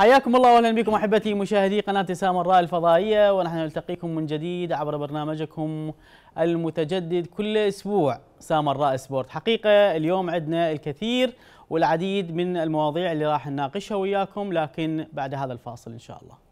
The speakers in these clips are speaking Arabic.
حياكم الله واهلا بكم احبتي مشاهدي قناه سامراء الفضائيه ونحن نلتقيكم من جديد عبر برنامجكم المتجدد كل اسبوع سامراء سبورت حقيقه اليوم عندنا الكثير والعديد من المواضيع اللي راح نناقشها وياكم لكن بعد هذا الفاصل ان شاء الله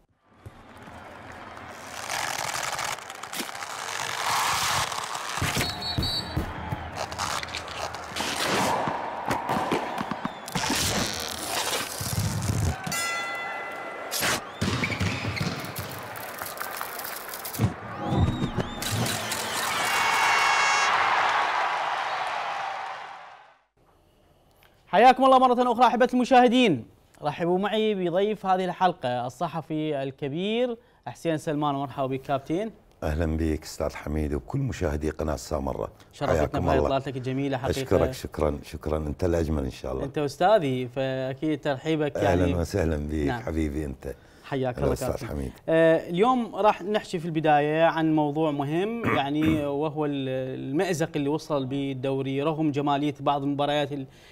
حياكم الله مرة أخرى أحبة المشاهدين رحبوا معي بضيف هذه الحلقة الصحفي الكبير حسين سلمان مرحبا بك كابتن اهلا بك استاذ حميد وكل مشاهدي قناه سامره شرفتنا بهاي اطلالتك الجميله حقيقه اشكرك شكرا شكرا انت الاجمل ان شاء الله انت استاذي فاكيد ترحيبك يعني اهلا وسهلا بك نعم. حبيبي انت حياك الله استاذ حميد آه، اليوم راح نحكي في البدايه عن موضوع مهم يعني وهو المازق اللي وصل به الدوري رغم جماليه بعض المباريات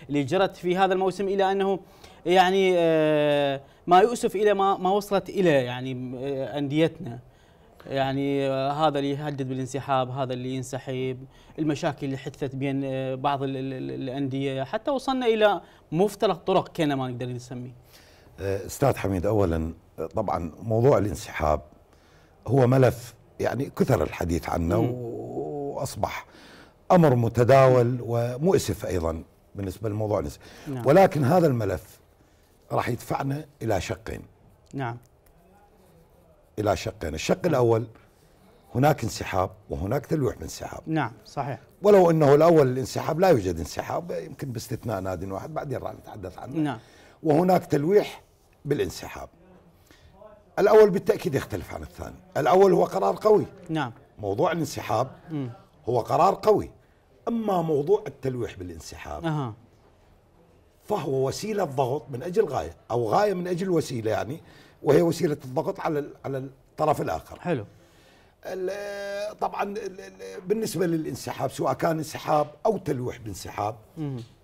اللي جرت في هذا الموسم الى انه يعني آه، ما يؤسف الى ما ما وصلت اليه يعني آه، انديتنا يعني هذا اللي يهدد بالانسحاب هذا اللي ينسحب المشاكل اللي حدثت بين بعض الأندية حتى وصلنا إلى مفترق طرق كنا ما نقدر نسميه آه، استاذ حميد اولا آه، طبعا موضوع الانسحاب هو ملف يعني كثر الحديث عنه واصبح امر متداول ومؤسف ايضا بالنسبه لموضوع الانسحاب نعم. ولكن هذا الملف راح يدفعنا الى شقين نعم الى شقين الشق نعم. الاول هناك انسحاب وهناك تلويح من انسحاب نعم صحيح ولو انه الاول الانسحاب لا يوجد انسحاب يمكن باستثناء نادي واحد بعدين راح نتحدث عنه نعم وهناك تلويح بالانسحاب الأول بالتأكيد يختلف عن الثاني الأول هو قرار قوي نعم موضوع الانسحاب م. هو قرار قوي أما موضوع التلويح بالانسحاب أه. فهو وسيلة ضغط من أجل غاية أو غاية من أجل وسيلة يعني وهي وسيلة الضغط على على الطرف الآخر حلو طبعا بالنسبة للانسحاب سواء كان انسحاب أو تلويح بانسحاب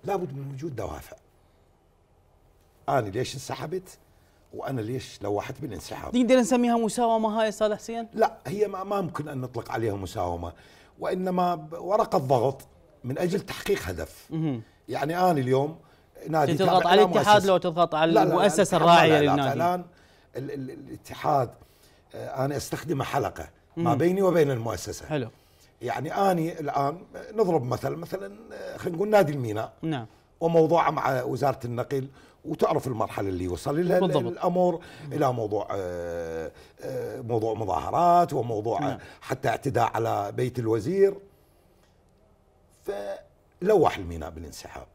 لابد من وجود دوافع أنا ليش انسحبت وانا ليش لوحت بالانسحاب نقدر نسميها مساومه هاي استاذ حسين لا هي ما, ما ممكن ان نطلق عليها مساومه وانما ورقه ضغط من اجل تحقيق هدف يعني انا اليوم نادي تضغط على الاتحاد لو تضغط على المؤسسه الراعيه للنادي الان الاتحاد آه، انا استخدمه حلقه ما بيني وبين المؤسسه حلو يعني اني الان نضرب مثل مثلا آه، خلينا نقول نادي الميناء نعم وموضوعه مع وزاره النقل وتعرف المرحله اللي وصل لها بالضبط. الامر الى موضوع آه، آه، موضوع مظاهرات وموضوع نعم. حتى اعتداء على بيت الوزير فلوح الميناء بالانسحاب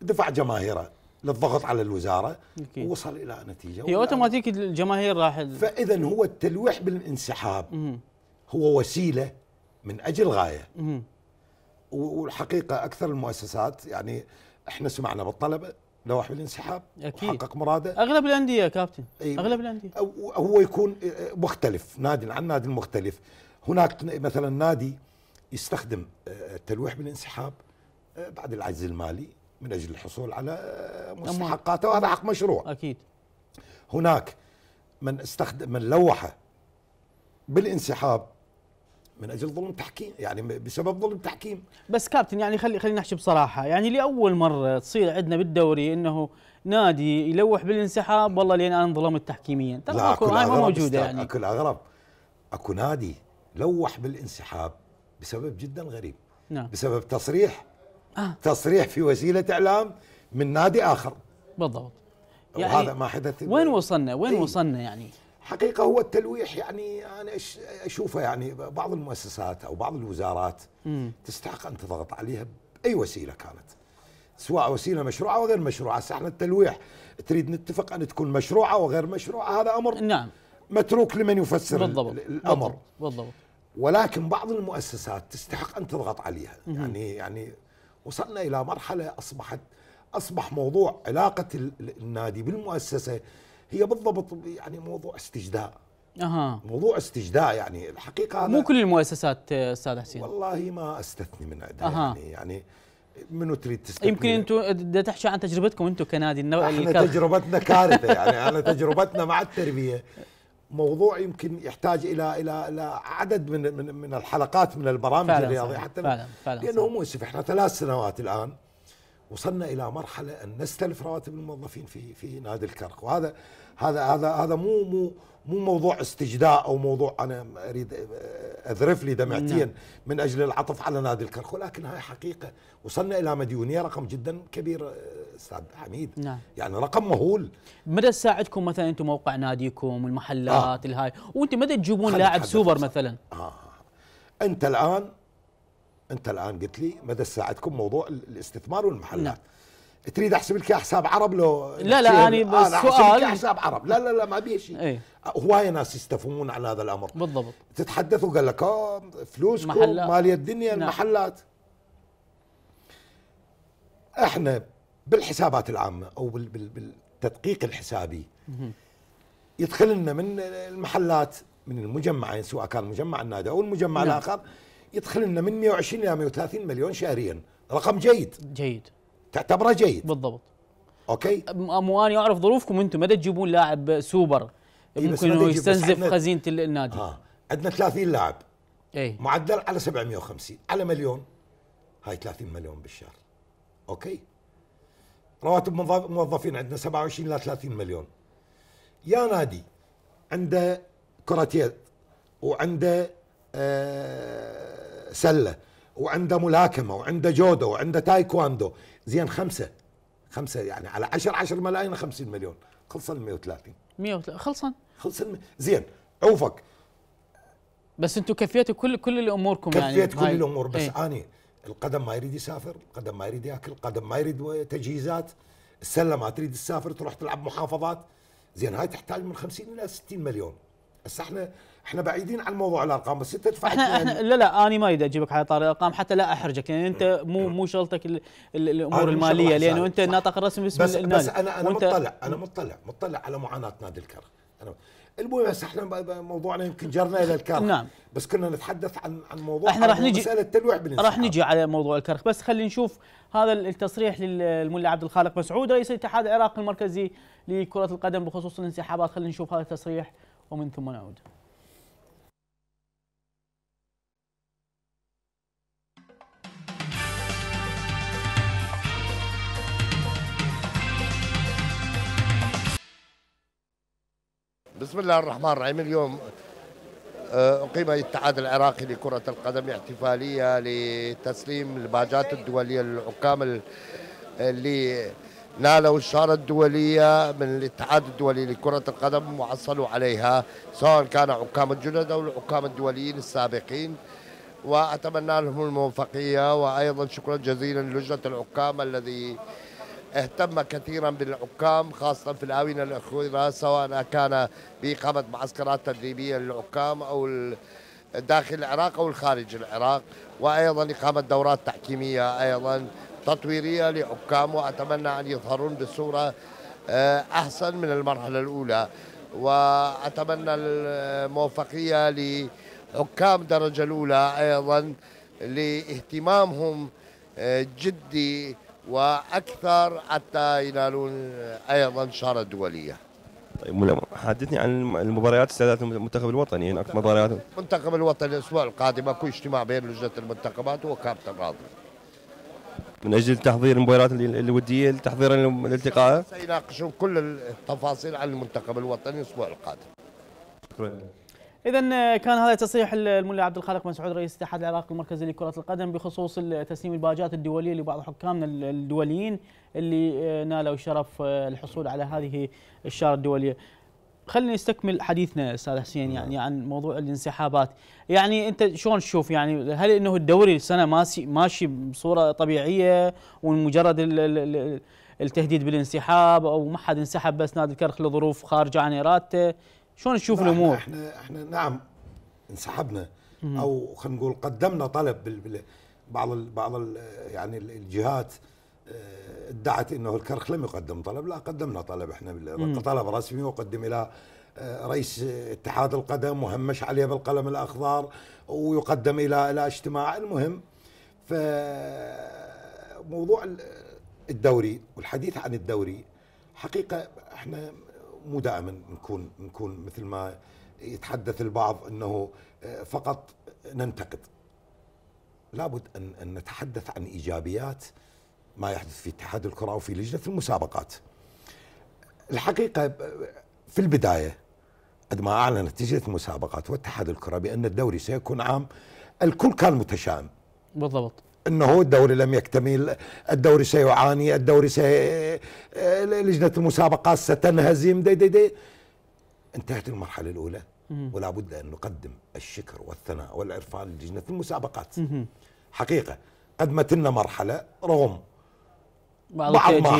دفع جماهيره للضغط على الوزاره أكيد. ووصل الى نتيجه هي اوتوماتيك الجماهير راح فاذا هو التلويح بالانسحاب مم. هو وسيله من اجل غايه مم. والحقيقه اكثر المؤسسات يعني احنا سمعنا بالطلبه لوح الانسحاب أكيد. حقق مراده اغلب الانديه يا كابتن أيوة. اغلب الانديه هو يكون آه، آه، مختلف نادي عن نادي مختلف هناك مثلا نادي يستخدم آه، التلويح بالانسحاب بعد العجز المالي من اجل الحصول على مستحقاته وهذا حق مشروع اكيد هناك من استخدم من لوح بالانسحاب من اجل ظلم تحكيم يعني بسبب ظلم تحكيم بس كابتن يعني خلي خلينا نحكي بصراحه يعني لاول مره تصير عندنا بالدوري انه نادي يلوح بالانسحاب والله لين انا انظلمت تحكيميا ترى اكو ما موجوده يعني اكو الاغرب اكو نادي لوح بالانسحاب بسبب جدا غريب نعم. بسبب تصريح آه. تصريح في وسيله اعلام من نادي اخر بالضبط يعني وهذا ما حدث وين وصلنا وين ايه؟ وصلنا يعني حقيقه هو التلويح يعني انا اشوفه يعني بعض المؤسسات او بعض الوزارات مم. تستحق ان تضغط عليها باي وسيله كانت سواء وسيله مشروعه او غير مشروعه احنا التلويح تريد نتفق ان تكون مشروعه وغير مشروعه هذا امر نعم متروك لمن يفسر بالضبط الامر بالضبط, بالضبط ولكن بعض المؤسسات تستحق ان تضغط عليها مم. يعني يعني وصلنا الى مرحله اصبحت اصبح موضوع علاقه النادي بالمؤسسه هي بالضبط يعني موضوع استجداء أها. موضوع استجداء يعني الحقيقه مو كل المؤسسات آه، استاذ حسين والله ما استثني من عندها أه. يعني يعني منو تريد تستثني يمكن انتم بدي تحكي عن تجربتكم انتم كنادي النوع احنا الكار. تجربتنا كارثه يعني انا تجربتنا مع التربيه موضوع يمكن يحتاج الى الى الى عدد من من, من الحلقات من البرامج الرياضيه حتى فعلا فعلا لانه مؤسف احنا ثلاث سنوات الان وصلنا الى مرحله ان نستلف رواتب الموظفين في في نادي الكرك وهذا هذا هذا هذا مو مو مو موضوع استجداء او موضوع انا اريد اذرف لي دمعتين نعم. من اجل العطف على نادي الكرك ولكن هاي حقيقه وصلنا الى مديونيه رقم جدا كبير استاذ حميد نعم. يعني رقم مهول مدى تساعدكم مثلا انتم موقع ناديكم المحلات آه. الهاي وانتم مدى تجيبون لاعب سوبر مثلا آه. انت الان انت الان قلت لي مدى ساعدكم موضوع الاستثمار والمحلات نعم. تريد احسب لك حساب عرب لو لا لا انا بس آه سؤال حساب عرب لا لا لا ما شيء ايه؟ هوايه ناس يستفهمون عن هذا الامر بالضبط تتحدث وقال لك اه فلوسكم ماليه الدنيا نعم. المحلات احنا بالحسابات العامه او بالتدقيق الحسابي يدخل لنا من المحلات من المجمعين سواء كان مجمع النادي او المجمع نعم. الاخر يدخل لنا من 120 الى 130 مليون شهريا رقم جيد جيد تعتبره جيد بالضبط اوكي مو انا اعرف ظروفكم انتم ما تجيبون لاعب سوبر إيه، ممكن إيه يستنزف خزينه النادي اه عندنا 30 لاعب اي معدل على 750 على مليون هاي 30 مليون بالشهر اوكي رواتب موظفين عندنا 27 الى 30 مليون يا نادي عنده كرة يد وعنده آه سله وعنده ملاكمه وعنده جودو وعنده تايكواندو زين خمسه خمسه يعني على 10 10 ملايين 50 مليون خلصن 130 130 خلصن خلصن زين عوفك بس انتم كفيتوا كل كل الاموركم يعني. كفيت يعني كل الامور بس ايه؟ اني القدم ما يريد يسافر القدم ما يريد ياكل القدم ما يريد تجهيزات السله ما تريد تسافر تروح تلعب محافظات زين هاي تحتاج من 50 الى 60 مليون هسه احنا احنا بعيدين عن موضوع الارقام بس انت دفعت احنا, احنا يعني لا لا انا ما اريد اجيبك على طاري الارقام حتى لا احرجك يعني انت مو مو شغلتك الامور الماليه لانه انت الناطق الرسمي باسم بس, النادي بس انا انا مطلع انا مطلع مطلع على معاناه نادي الكرخ انا المهم بس احنا موضوعنا يمكن جرنا الى الكرخ نعم بس كنا نتحدث عن عن موضوع احنا راح نجي مساله تلويع راح نجي على موضوع الكرخ بس خلينا نشوف هذا التصريح للملا عبد الخالق مسعود رئيس الاتحاد العراقي المركزي لكره القدم بخصوص الانسحابات خلينا نشوف هذا التصريح ومن ثم نعود بسم الله الرحمن الرحيم اليوم آه، أقيم الاتحاد العراقي لكرة القدم احتفالية لتسليم الباجات الدولية للحكام اللي نالوا الشارة الدولية من الاتحاد الدولي لكرة القدم وحصلوا عليها سواء كان حكام الجنود أو الحكام الدوليين السابقين وأتمنى لهم الموفقية وأيضا شكرا جزيلا للجنة الحكام الذي اهتم كثيرا بالحكام خاصة في الآونة الأخيرة سواء كان بإقامة معسكرات تدريبية للحكام أو داخل العراق أو خارج العراق وأيضا إقامة دورات تحكيمية أيضا تطويرية لحكام وأتمنى أن يظهرون بصورة آه، أحسن من المرحلة الأولى وأتمنى الموفقية لحكام درجة الأولى أيضا لاهتمامهم آه، جدي واكثر حتى ينالون ايضا شاره دوليه. طيب حدثني عن المباريات استعدادات المنتخب الوطني هناك مباريات المنتخب الوطني الاسبوع القادم اكو اجتماع بين لجنه المنتخبات وكابتن راضي. من اجل تحضير المباريات الوديه لتحضير الالتقاء سيناقشون كل التفاصيل عن المنتخب الوطني الاسبوع القادم. شكرا. اذا آه، كان هذا تصريح الملا عبد الخالق بن سعود رئيس اتحاد العراق المركزي لكره القدم بخصوص تسليم الباجات الدوليه لبعض حكامنا الدوليين اللي آه، نالوا شرف آه، الحصول على هذه الشاره الدوليه. خلينا نستكمل حديثنا استاذ حسين يعني نعم. عن موضوع الانسحابات يعني انت شلون تشوف يعني هل انه الدوري السنه ماشي ماشي بصوره طبيعيه ومجرد التهديد بالانسحاب او ما حد انسحب بس نادي الكرخ لظروف خارجه عن ارادته شلون تشوف نعم، الامور؟ احنا احنا نعم انسحبنا او خلينا نقول قدمنا طلب بال بعض بعض يعني الجهات آه، ادعت انه الكرخ لم يقدم طلب، لا قدمنا طلب احنا طلب رسمي وقدم الى آه، رئيس اتحاد القدم وهمش عليه بالقلم الاخضر ويقدم الى الى اجتماع المهم ف موضوع الدوري والحديث عن الدوري حقيقه احنا مو دائما نكون نكون مثل ما يتحدث البعض انه آه، فقط ننتقد لابد ان ان نتحدث عن ايجابيات ما يحدث في اتحاد الكره وفي لجنه المسابقات الحقيقه آه، في البدايه عندما اعلنت لجنه المسابقات واتحاد الكره بان الدوري سيكون عام الكل كان متشائم بالضبط انه الدوري لم يكتمل الدوري سيعاني الدوري سي آه، لجنه المسابقات ستنهزم دي دي دي انتهت المرحله الاولى ولا بد ان نقدم الشكر والثناء والعرفان للجنه المسابقات حقيقه قدمت لنا مرحله رغم بعض, ما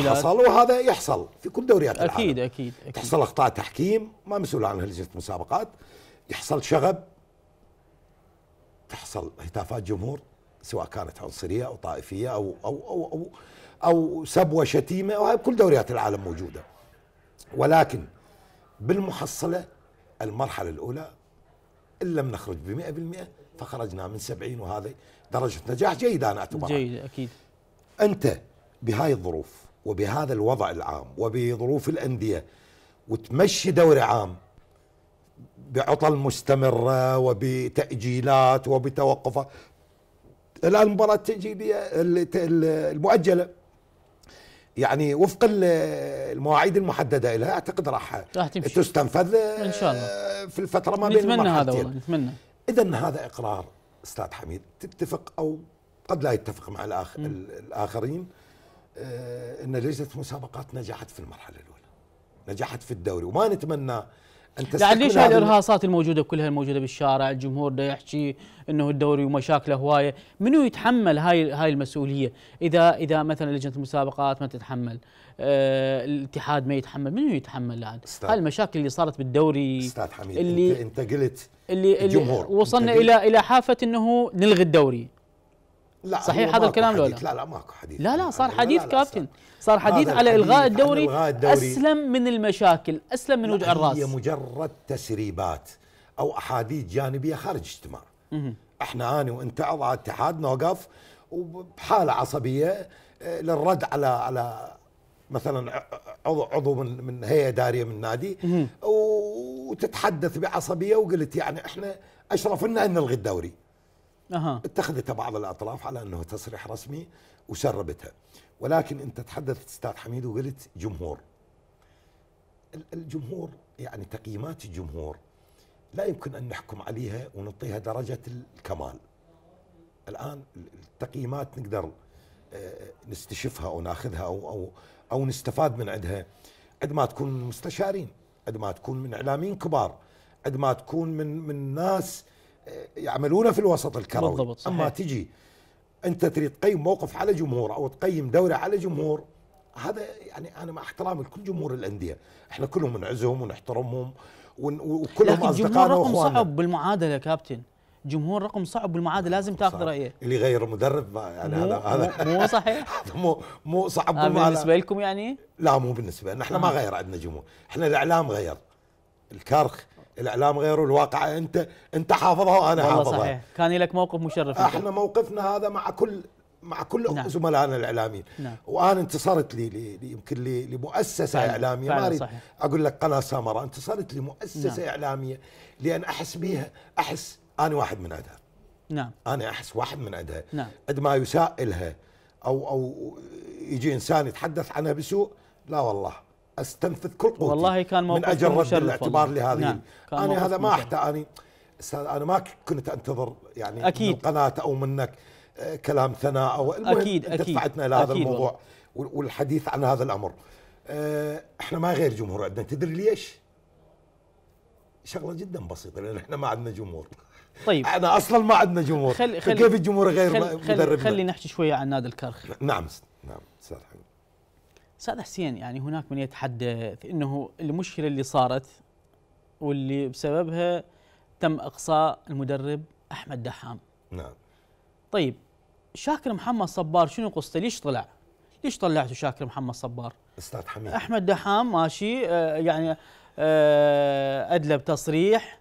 حصل وهذا يحصل في كل دوريات أكيد العالم أكيد, أكيد, أكيد تحصل أخطاء تحكيم ما مسؤول عنها لجنة المسابقات يحصل شغب تحصل هتافات جمهور سواء كانت عنصريه او طائفيه او او او او, أو سبوه شتيمه وهي بكل دوريات العالم موجوده ولكن بالمحصله المرحله الاولى ان لم نخرج ب 100% فخرجنا من 70 وهذه درجه نجاح جيده انا اعتبرها جيده اكيد انت بهاي الظروف وبهذا الوضع العام وبظروف الانديه وتمشي دوري عام بعطل مستمره وبتاجيلات وبتوقفات الان المباراه التاجيليه المؤجله يعني وفق المواعيد المحدده لها اعتقد راح تستنفذ ان شاء الله آه، في الفتره ما بين نتمنى هذا والله نتمنى اذا هذا اقرار استاذ حميد تتفق او قد لا يتفق مع الآخ... الاخرين آه، ان لجنه المسابقات نجحت في المرحله الاولى نجحت في الدوري وما نتمنى انت يعني ليش هالارهاصات الموجوده كلها الموجوده بالشارع الجمهور ده يحكي انه الدوري ومشاكله هوايه منو يتحمل هاي هاي المسؤوليه اذا اذا مثلا لجنه المسابقات ما تتحمل آه الاتحاد ما يتحمل منو يتحمل الان هاي المشاكل اللي صارت بالدوري استاذ حميد اللي انت, انت قلت اللي, اللي وصلنا الى الى حافه انه نلغي الدوري لا صحيح هذا الكلام لولا لا لا ماكو حديث لا لا صار حديث لا لا كابتن صار حديث على الغاء الدوري, الدوري اسلم من المشاكل اسلم من وجع الراس هي مجرد تسريبات او احاديث جانبيه خارج اجتماع احنا انا وانت اعضاء اتحاد نوقف وبحاله عصبيه آه، للرد على على مثلا عضو عضو من من هيئه اداريه من نادي وتتحدث بعصبيه وقلت يعني احنا اشرف لنا ان نلغي الدوري أه. اتخذتها بعض الأطراف على أنه تصريح رسمي وسربتها ولكن أنت تحدثت أستاذ حميد وقلت جمهور الجمهور يعني تقييمات الجمهور لا يمكن أن نحكم عليها ونعطيها درجة الكمال الآن التقييمات نقدر آه، نستشفها أو ناخذها أو, أو, أو نستفاد من عندها قد ما تكون من مستشارين قد ما تكون من إعلاميين كبار قد ما تكون من, من ناس يعملون في الوسط الكروي بالضبط صحيح. اما تجي انت تريد تقيم موقف على جمهور او تقيم دوري على جمهور هذا يعني انا مع احترامي لكل جمهور الانديه احنا كلهم نعزهم ونحترمهم وكلهم لكن جمهور رقم وإخواننا. صعب بالمعادله يا كابتن جمهور رقم صعب بالمعادله لازم تاخذ رايه اللي يغير مدرب يعني مو هذا هذا مو, مو صحيح مو مو صعب آه بالنسبه لكم يعني لا مو بالنسبه لنا احنا آه. ما غير عندنا جمهور احنا الاعلام غير الكارخ الاعلام غير الواقع انت انت حافظها وانا حافظها صحيح كان لك موقف مشرف احنا انت. موقفنا هذا مع كل مع كل نعم. زملائنا الاعلاميين نعم. وانا انتصرت لي, يمكن لي لمؤسسه فعلا. اعلاميه فعلا ما اريد اقول لك قناه سامراء انتصرت لمؤسسه نعم. اعلاميه لان احس بها احس انا واحد من أدها نعم انا احس واحد من قد نعم قد ما يساء لها او او يجي انسان يتحدث عنها بسوء لا والله استنفذ كل قوتي والله كان موقف من اجل رد الاعتبار لهذه نعم. انا هذا ما احتاج انا استاذ انا ما كنت انتظر يعني أكيد. من القناه او منك آه، كلام ثناء او اكيد انت اكيد دفعتنا الى هذا الموضوع والله. والحديث عن هذا الامر آه، احنا ما غير جمهور عندنا تدري ليش؟ شغله جدا بسيطه لان احنا ما عندنا جمهور طيب احنا اصلا ما عندنا جمهور خل خل كيف الجمهور غير خل مدربنا خلي نحكي شويه عن نادي الكرخ نعم نعم استاذ حمد استاذ حسين يعني هناك من يتحدث انه المشكله اللي صارت واللي بسببها تم اقصاء المدرب احمد دحام نعم طيب شاكر محمد صبار شنو قصته ليش طلع ليش طلعته شاكر محمد صبار استاذ حميد احمد دحام ماشي آه، يعني آه، ادلب ادلى بتصريح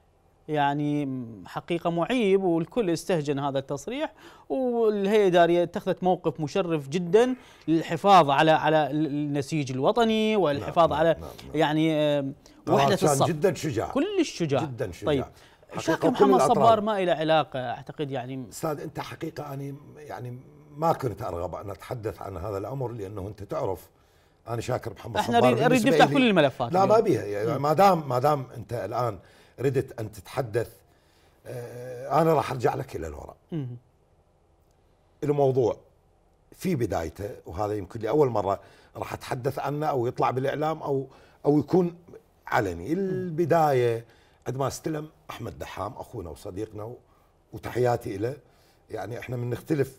يعني حقيقه معيب والكل استهجن هذا التصريح والهيئه الاداريه اتخذت موقف مشرف جدا للحفاظ على على النسيج الوطني والحفاظ نعم على نعم, نعم. يعني آه، وحده الصف جدا شجاع كل الشجاع جدا شجاع طيب شاكر محمد صبار ما له علاقه اعتقد يعني استاذ انت حقيقه انا يعني ما كنت ارغب ان اتحدث عن هذا الامر لانه انت تعرف انا شاكر محمد احنا صبار احنا نريد نفتح كل الملفات لا ما إيه. بيها يعني إيه. ما دام ما دام انت الان ردت ان تتحدث آه، انا راح ارجع لك الى الوراء الموضوع في بدايته وهذا يمكن لاول مره راح اتحدث عنه او يطلع بالاعلام او او يكون علني البدايه عندما استلم احمد دحام اخونا وصديقنا وتحياتي له يعني احنا من نختلف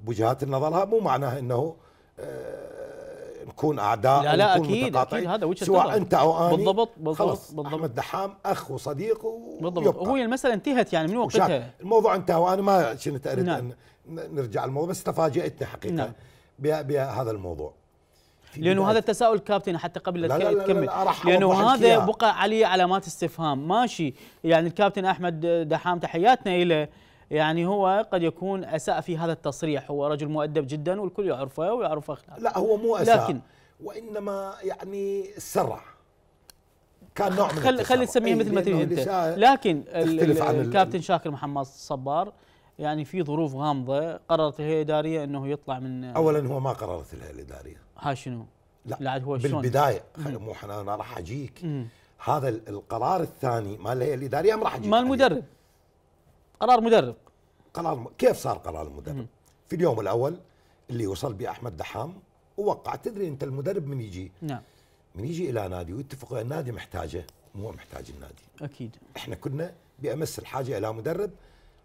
بوجهات النظر مو معناه انه آه، نكون اعداء لا لا اكيد, أكيد هذا وجهه سواء انت او انا بالضبط بالضبط خلص بالضبط احمد دحام اخ وصديق بالضبط وهو المساله انتهت يعني من وقتها الموضوع انتهى وانا ما كنت اريد نعم. ان نرجع الموضوع بس تفاجئتنا حقيقه نعم. بهذا الموضوع لانه هذا التساؤل كابتن حتى قبل لا, لا, لا تكمل لا لا لانه هذا بقى عليه علامات استفهام ماشي يعني الكابتن احمد دحام تحياتنا اليه يعني هو قد يكون اساء في هذا التصريح هو رجل مؤدب جدا والكل يعرفه ويعرف اخلاقه لا هو مو اساء لكن وانما يعني سرع كان نوع من خل نسميه تسميها مثل ما تريد انت لكن الكابتن شاكر محمد صبار يعني في ظروف غامضه قررت الهيئه الاداريه انه يطلع من اولا هو ما قررت الهيئه الاداريه ها شنو؟ لا, لا هو شلون بالبدايه مو انا راح اجيك هذا القرار الثاني مال الهيئه الاداريه راح اجيك مال المدرب قرار مدرب قرار م... كيف صار قرار المدرب؟ مم. في اليوم الاول اللي وصل به احمد دحام ووقع تدري انت المدرب من يجي نعم من يجي الى نادي ويتفق النادي محتاجه مو محتاج النادي اكيد احنا كنا بامس الحاجه الى مدرب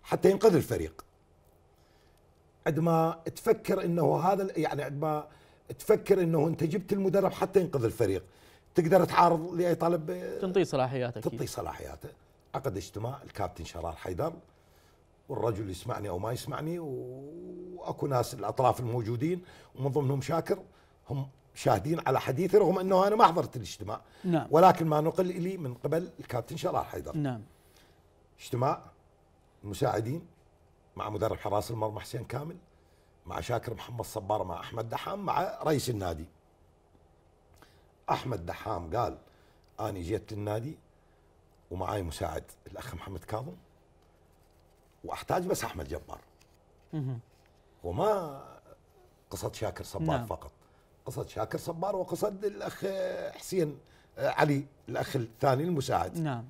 حتى ينقذ الفريق عندما تفكر انه هذا يعني عندما تفكر انه انت جبت المدرب حتى ينقذ الفريق تقدر تعارض لاي طلب تنطي صلاحياته تنطي صلاحياته عقد اجتماع الكابتن شرار حيدر والرجل يسمعني او ما يسمعني واكو ناس الاطراف الموجودين ومن ضمنهم شاكر هم شاهدين على حديثي رغم انه انا ما حضرت الاجتماع نعم. ولكن ما نقل لي من قبل الكابتن شرار حيدر نعم اجتماع المساعدين مع مدرب حراس المرمى حسين كامل مع شاكر محمد صبار مع احمد دحام مع رئيس النادي احمد دحام قال انا جيت للنادي ومعاي مساعد الاخ محمد كاظم واحتاج بس احمد جبار وما قصه شاكر صبار نعم. فقط قصه شاكر صبار وقصه الاخ حسين آه، علي الاخ الثاني المساعد نعم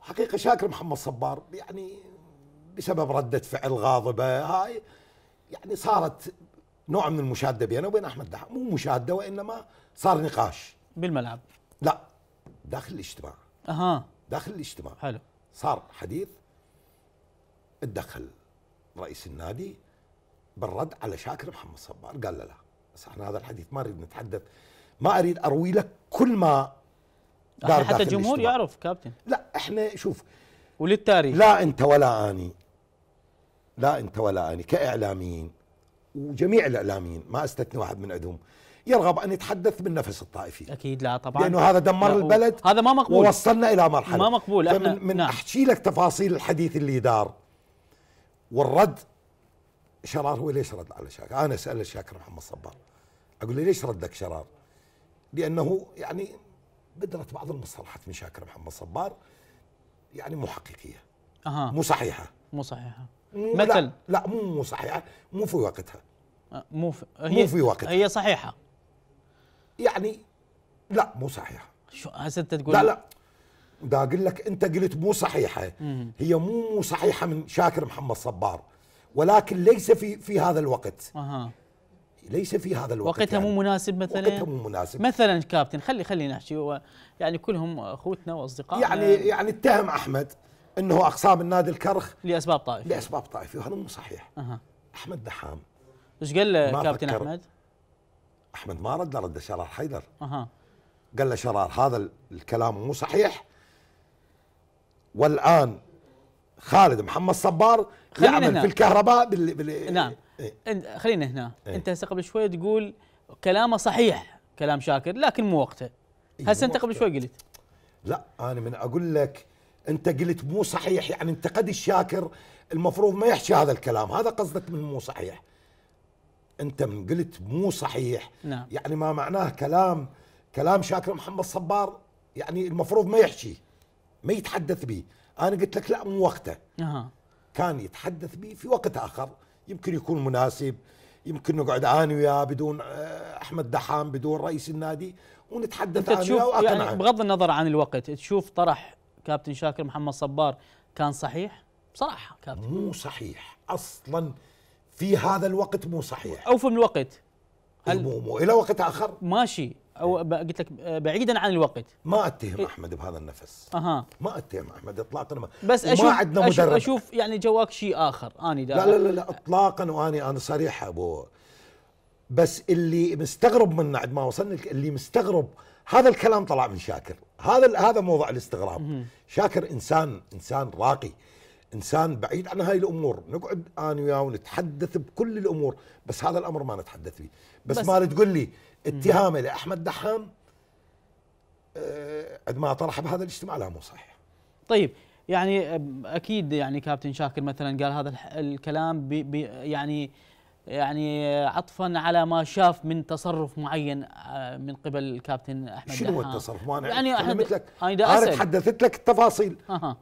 حقيقه شاكر محمد صبار يعني بسبب رده فعل غاضبه هاي يعني صارت نوع من المشاده بينه وبين احمد دحام مو مشاده وانما صار نقاش بالملعب لا داخل الاجتماع اها داخل الاجتماع حلو صار حديث تدخل رئيس النادي بالرد على شاكر محمد صبار قال له لا بس احنا هذا الحديث ما نريد نتحدث ما اريد اروي لك كل ما دار حتى الجمهور يعرف كابتن لا احنا شوف وللتاريخ لا انت ولا اني لا انت ولا اني كاعلاميين وجميع الاعلاميين ما استثني واحد من عندهم يرغب ان يتحدث من نفس الطائفي اكيد لا طبعا لانه هذا دمر البلد هذا ما مقبول ووصلنا الى مرحله ما مقبول من, من نعم. احكي لك تفاصيل الحديث اللي دار والرد شرار هو ليش رد على شاكر انا اسال شاكر محمد صبار اقول له ليش ردك شرار لانه يعني بدرت بعض المصطلحات من شاكر محمد صبار يعني مو حقيقيه أها مو صحيحه مو صحيحه مثل لا, لا مو مو صحيحه مو في وقتها أه، مو في هي مو في وقتها هي صحيحه يعني لا مو صحيحه شو هسه انت تقول لا لا بقول اقول لك انت قلت مو صحيحه هي مو مو صحيحه من شاكر محمد صبار ولكن ليس في في هذا الوقت اها ليس في هذا الوقت وقتها يعني مو مناسب مثلا وقتها مو مناسب مثلا كابتن خلي خلينا نحكي يعني كلهم اخوتنا واصدقائنا يعني يعني اتهم احمد انه اقسام النادي الكرخ لاسباب طائفيه لاسباب طائفيه وهذا مو صحيح أه. احمد دحام ايش قال له كابتن احمد؟ احمد ما رد رد شرار حيدر اها قال له شرار هذا الكلام مو صحيح والآن خالد محمد صبار يعمل هنا. في الكهرباء بال... بال... نعم إيه؟ خلينا هنا إيه؟ انت هسه قبل شوي تقول كلامه صحيح كلام شاكر لكن مو وقته إيه هسه انت قبل شوي قلت لا انا من اقول لك انت قلت مو صحيح يعني انت قد الشاكر المفروض ما يحكي هذا الكلام هذا قصدك من مو صحيح انت من قلت مو صحيح نعم. يعني ما معناه كلام كلام شاكر محمد صبار يعني المفروض ما يحكي ما يتحدث به انا قلت لك لا مو وقته أه. كان يتحدث به في وقت اخر يمكن يكون مناسب يمكن نقعد انا وياه بدون آه، احمد دحام بدون رئيس النادي ونتحدث عنه واقنعه يعني بغض النظر عن الوقت تشوف طرح كابتن شاكر محمد صبار كان صحيح بصراحه كابتن مو صحيح اصلا في هذا الوقت مو صحيح او في الوقت إيه، هل مو مو الى وقت اخر ماشي او قلت لك آه، بعيدا عن الوقت ما اتهم احمد بهذا النفس اها ما اتهم احمد اطلاقا ما بس اشوف ما عندنا مدرب أشوف, اشوف يعني جواك شيء اخر اني لا, لا لا لا اطلاقا واني انا صريح ابو بس اللي مستغرب من بعد ما وصلنا اللي مستغرب هذا الكلام طلع من شاكر هذا هذا موضوع الاستغراب شاكر انسان انسان راقي انسان بعيد عن هاي الامور نقعد انا وياه ونتحدث بكل الامور بس هذا الامر ما نتحدث فيه بس, بس ما تقول لي اتهامه لاحمد دحام قد آه، ما طرح بهذا الاجتماع لا مو صحيح طيب يعني آه، اكيد يعني كابتن شاكر مثلا قال هذا الكلام بي بي يعني يعني عطفا على ما شاف من تصرف معين آه، من قبل الكابتن احمد شنو هو التصرف؟ ما أنا يعني قلت لك انا, أنا تحدثت لك التفاصيل أه.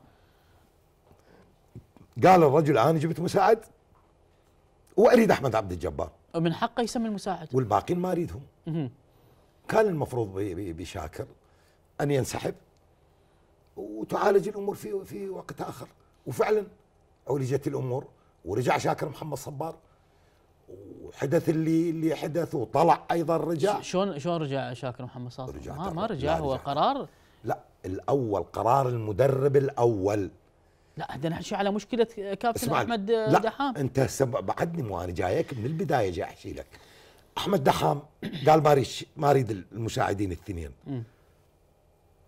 قال الرجل انا جبت مساعد واريد احمد عبد الجبار من حقه يسمي المساعد والباقين ما اريدهم كان المفروض بشاكر ان ينسحب وتعالج الامور في في وقت اخر وفعلا عولجت الامور ورجع شاكر محمد صبار وحدث اللي اللي حدث وطلع ايضا رجع شلون شلون رجع شاكر محمد صبار؟ ما, ما رجع هو قرار لا الاول قرار المدرب الاول لا ده نحشي على مشكله كابتن احمد لا دحام انت سب... بعدني مو انا جايك من البدايه جاي احكي لك احمد دحام قال ما اريد ما اريد المساعدين الاثنين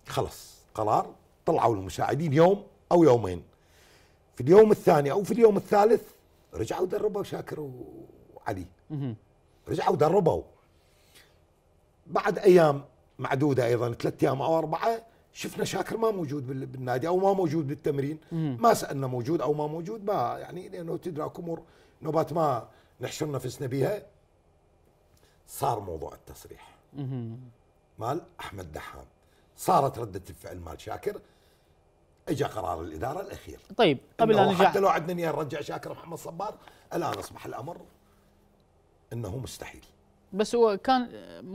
خلص قرار طلعوا المساعدين يوم او يومين في اليوم الثاني او في اليوم الثالث رجعوا دربوا شاكر وعلي رجعوا دربوا بعد ايام معدوده ايضا ثلاث ايام او اربعه شفنا شاكر ما موجود بالنادي او ما موجود بالتمرين ما سالنا موجود او ما موجود ما يعني لانه تدرك امور نوبات ما نحشر نفسنا بها صار موضوع التصريح مال احمد دحام صارت رده الفعل مال شاكر اجى قرار الاداره الاخير طيب قبل ان حتى لو عدنا نرجع شاكر محمد صبار الان اصبح الامر انه مستحيل بس هو كان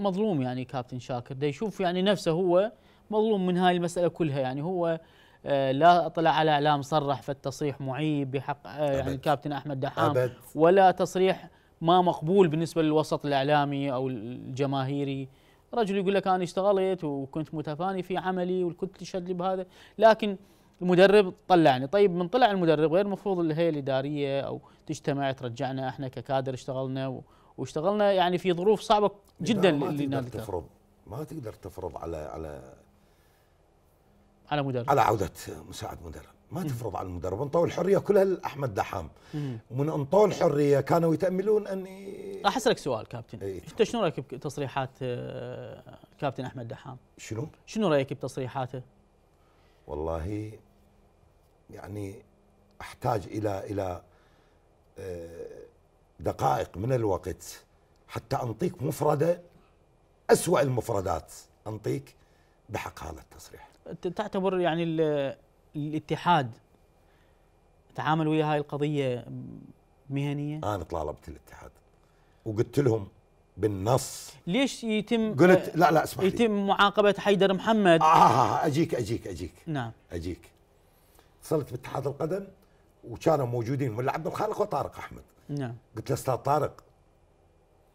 مظلوم يعني كابتن شاكر ده يشوف يعني نفسه هو مظلوم من هاي المسألة كلها يعني هو آه، لا اطلع على إعلام صرح فالتصريح معيب بحق آه، يعني الكابتن احمد دحام أبد. ولا تصريح ما مقبول بالنسبه للوسط الاعلامي او الجماهيري رجل يقول لك انا اشتغلت وكنت متفاني في عملي وكنت تشهد لي بهذا لكن المدرب طلعني طيب من طلع المدرب غير المفروض الهيئه الاداريه او تجتمع ترجعنا احنا ككادر اشتغلنا واشتغلنا يعني في ظروف صعبه جدا ما تقدر تفرض ما تقدر تفرض على على على مدرب على عوده مساعد مدرب ما تفرض على المدرب انطوا الحريه كلها لاحمد دحام ومن انطوا الحريه كانوا يتاملون اني راح اسالك سؤال كابتن ايه انت شنو رايك بتصريحات الكابتن آه، احمد دحام شنو شنو رايك بتصريحاته والله يعني احتاج الى الى آه، دقائق من الوقت حتى انطيك مفرده اسوا المفردات انطيك بحق هذا التصريح تعتبر يعني الاتحاد تعامل ويا هاي القضيه مهنيه؟ آه، انا طالبت الاتحاد وقلت لهم بالنص ليش يتم قلت لا لا اسمح يتم لي. معاقبه حيدر محمد آه،, آه،, آه اجيك اجيك اجيك نعم اجيك اتصلت باتحاد القدم وكانوا موجودين ملا عبد الخالق وطارق احمد نعم قلت له استاذ طارق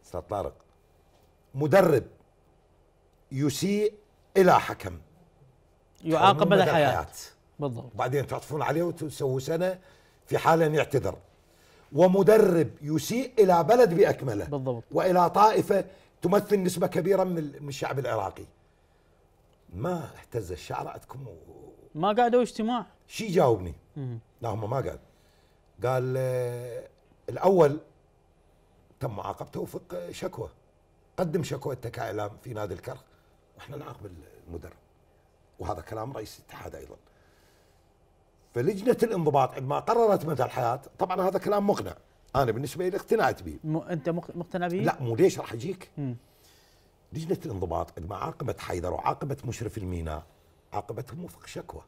استاذ طارق مدرب يسيء الى حكم يعاقب مدى الحياة, الحياة. بالضبط وبعدين تعطفون عليه وتسووا سنة في حال أن يعتذر ومدرب يسيء إلى بلد بأكمله بالضبط وإلى طائفة تمثل نسبة كبيرة من الشعب العراقي ما اهتز الشعر عندكم و... ما قعدوا اجتماع شي جاوبني لا هم ما قعد قال آه، الأول تم معاقبته وفق شكوى قدم شكوى كاعلام في نادي الكرخ واحنا نعاقب المدرب وهذا كلام رئيس الاتحاد أيضا فلجنة الانضباط عندما قررت مدى الحياة طبعا هذا كلام مقنع أنا بالنسبة لي اقتنعت به م... أنت مقتنع به؟ لا مو ليش راح أجيك م. لجنة الانضباط عندما عاقبت حيدر وعاقبت مشرف الميناء عاقبتهم وفق شكوى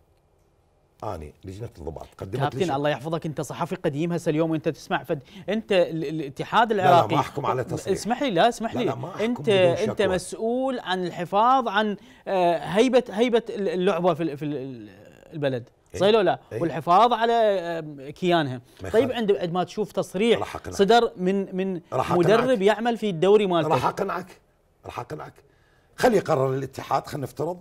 اني لجنه الضباط قدمت كابتن الله يحفظك انت صحفي قديم هسه اليوم وانت تسمع فد انت الاتحاد العراقي لا, لا ما احكم على تصريح اسمح لي لا اسمح لي لا لا ما أحكم انت انت مسؤول عن الحفاظ عن آه، هيبه هيبه اللعبه في البلد إيه. صحيح لو لا إيه. والحفاظ على آه، كيانها طيب عند عند ما تشوف تصريح صدر من من مدرب يعمل في الدوري مالته راح اقنعك راح اقنعك خلي يقرر الاتحاد خلينا نفترض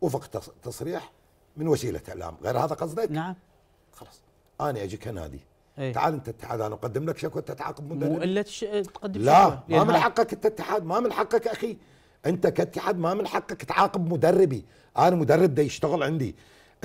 وفق تصريح من وسيله اعلام غير هذا قصدك نعم خلاص انا اجي كنادي ايه؟ تعال انت اتحاد انا اقدم لك شكوى انت تعاقب مدرب مو الا تش... تقدم لا يعني ما من حقك انت اتحاد ما من حقك اخي انت كاتحاد ما من حقك تعاقب مدربي انا مدرب ده يشتغل عندي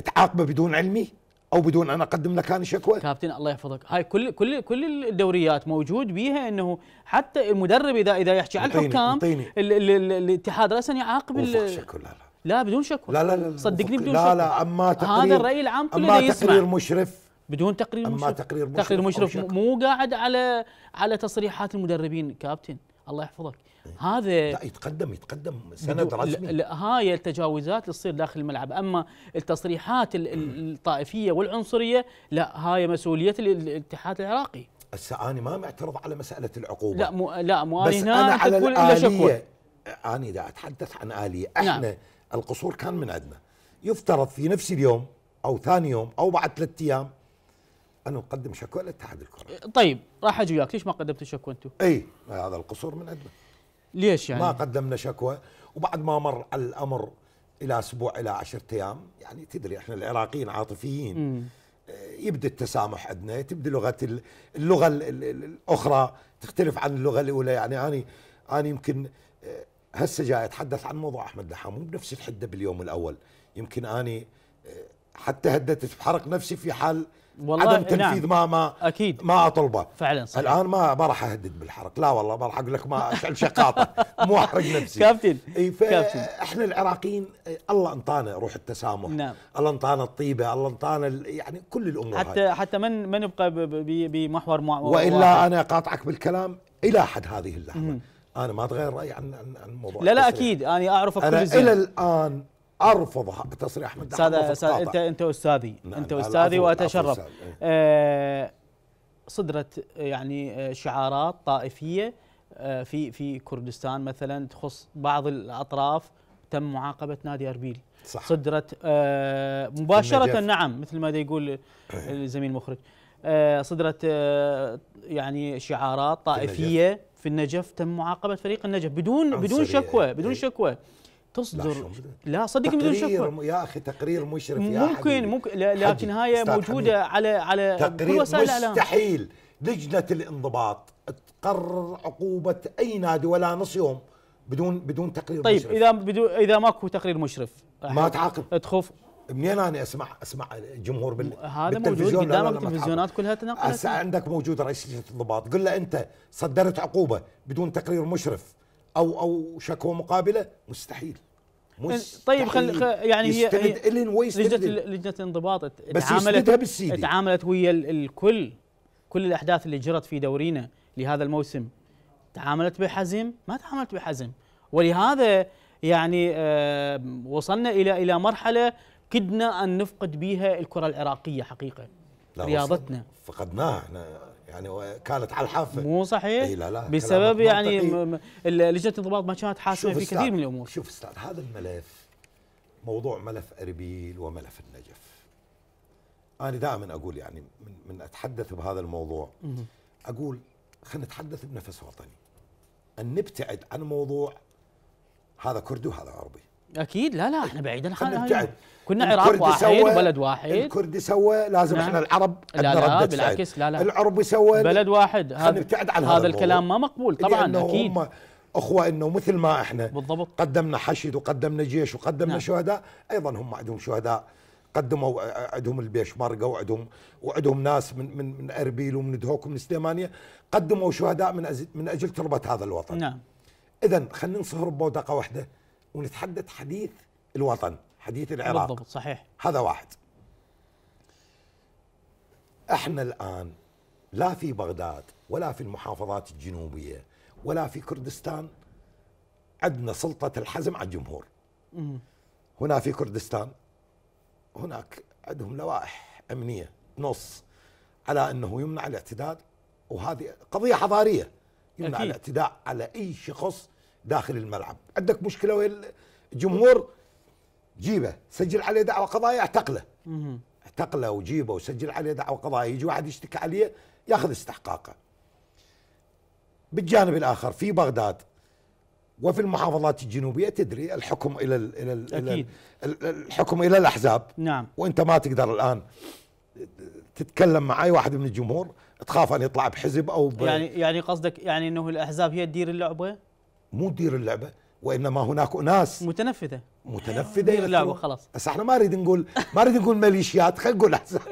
تعاقبه بدون علمي او بدون انا اقدم لك انا شكوى كابتن الله يحفظك هاي كل كل كل الدوريات موجود بيها انه حتى المدرب اذا اذا يحكي على الحكام الاتحاد راسا يعاقب لا لا لا بدون شكوى لا لا لا صدقني بدون شك شكوى لا لا اما تقرير هذا الراي العام كله اما يسمع. تقرير مشرف بدون تقرير أما مشرف تقرير مشرف, تقرير مشرف مو قاعد على على تصريحات المدربين كابتن الله يحفظك إيه. هذا لا يتقدم يتقدم سند رسمي هاي التجاوزات اللي تصير داخل الملعب اما التصريحات الطائفيه والعنصريه لا هاي مسؤوليه الاتحاد العراقي هسه انا ما معترض على مساله العقوبه لا مو لا مو بس انا هنا أنا على الآلية انا اذا اتحدث عن اليه نعم. احنا نعم. القصور كان من عندنا يفترض في نفس اليوم او ثاني يوم او بعد ثلاثة ايام ان نقدم شكوى لاتحاد الكره طيب راح اجي وياك ليش ما قدمتوا شكوى انتم؟ اي هذا القصور من عندنا ليش يعني؟ ما قدمنا شكوى وبعد ما مر الامر الى اسبوع الى 10 ايام يعني تدري احنا العراقيين عاطفيين م. إيه، يبدا التسامح عندنا تبدا لغه اللغه الاخرى تختلف عن اللغه الاولى يعني اني يعني يمكن يعني هسه جاي اتحدث عن موضوع احمد دحام مو بنفس الحده باليوم الاول يمكن اني آه، حتى هددت بحرق نفسي في حال والله عدم نعم، تنفيذ نعم. ما ما اكيد ما اطلبه فعلا صحيح. الان ما ما راح اهدد بالحرق لا والله ما راح اقول لك ما اشعل شقاطه مو احرق نفسي كابتن اي احنا العراقيين آه، الله انطانا روح التسامح نعم. الله انطانا الطيبه الله انطانا يعني كل الامور حتى هاي. حتى من ما نبقى بمحور والا انا قاطعك بالكلام الى حد هذه اللحظه انا ما اتغير رايي عن عن, الموضوع لا لا لا اكيد انا اعرفك انا الى الان ارفض تصريح احمد سادة سادة انت انت استاذي نعم، انت استاذي واتشرف آه صدرت يعني آه، شعارات طائفيه آه، في في كردستان مثلا تخص بعض الاطراف تم معاقبه نادي اربيل صح صدرت آه مباشره نعم مثل ما يقول إيه. الزميل المخرج آه صدرت آه يعني شعارات طائفيه في النجف تم معاقبه فريق النجف بدون بدون شكوى بدون إيه. شكوى تصدر لا, لا صدق بدون شكوى يا اخي تقرير مشرف يا ممكن حبيبي. ممكن لكن هاي موجوده حبيب. على على تقرير مستحيل لجنه الانضباط تقرر عقوبه اي نادي ولا نص يوم بدون بدون تقرير طيب مشرف طيب اذا اذا ماكو تقرير مشرف ما تعاقب تخوف منين انا اسمع اسمع الجمهور بال... هذا موجود قدامك التلفزيونات كلها تنقلت هسه عندك موجود رئيس لجنه الضباط قل له انت صدرت عقوبه بدون تقرير مشرف او او شكوى مقابله مستحيل طيب خل يعني هي الين ويستند لجنه لجنه الانضباط تعاملت تعاملت ويا الكل كل الاحداث اللي جرت في دورينا لهذا الموسم تعاملت بحزم ما تعاملت بحزم ولهذا يعني آه وصلنا الى الى مرحله كدنا ان نفقد بها الكره العراقيه حقيقه رياضتنا فقدناها احنا يعني كانت على الحافه مو صحيح اي لا لا بسبب يعني لجنه الانضباط ما كانت حاسمه في كثير من الامور شوف استاذ هذا الملف موضوع ملف اربيل وملف النجف انا دائما اقول يعني من, من اتحدث بهذا الموضوع اقول خلينا نتحدث بنفس وطني ان نبتعد عن موضوع هذا كردي وهذا عربي اكيد لا لا احنا بعيدا عن نبتعد كنا عراق واحد وبلد واحد الكرد سوى لازم نعم. احنا العرب لا لا بالعكس لا لا العربي سوى بلد واحد هذا نبتعد عن هذا, هذا الكلام ما مقبول طبعا اكيد هم اخوه انه مثل ما احنا بالضبط قدمنا حشد وقدمنا جيش وقدمنا نعم. شهداء ايضا هم عندهم شهداء قدموا عندهم البيشمركه وعندهم وعندهم ناس من من من اربيل ومن دهوك ومن سليمانيه قدموا شهداء من أجل من اجل تربه هذا الوطن. نعم. اذا خلينا نصهر بموثقه واحده ونتحدث حديث الوطن. حديث العراق بالضبط صحيح هذا واحد احنا الان لا في بغداد ولا في المحافظات الجنوبيه ولا في كردستان عندنا سلطه الحزم على الجمهور هنا في كردستان هناك عندهم لوائح امنيه نص على انه يمنع الاعتداد وهذه قضيه حضاريه يمنع أكيد. الاعتداء على اي شخص داخل الملعب عندك مشكله ويا الجمهور جيبه سجل عليه دعوه قضائيه اعتقله اعتقله وجيبه وسجل عليه دعوه قضائيه يجي واحد يشتكي عليه ياخذ استحقاقه بالجانب الاخر في بغداد وفي المحافظات الجنوبيه تدري الحكم الى الـ الى أكيد. الـ الحكم الى الاحزاب نعم وانت ما تقدر الان تتكلم معي واحد من الجمهور تخاف ان يطلع بحزب او يعني يعني قصدك يعني انه الاحزاب هي تدير اللعبه؟ مو تدير اللعبه وانما هناك اناس متنفذه متنفذه لا خلاص بس احنا ما نريد نقول ما نريد نقول ميليشيات خلينا نقول احزاب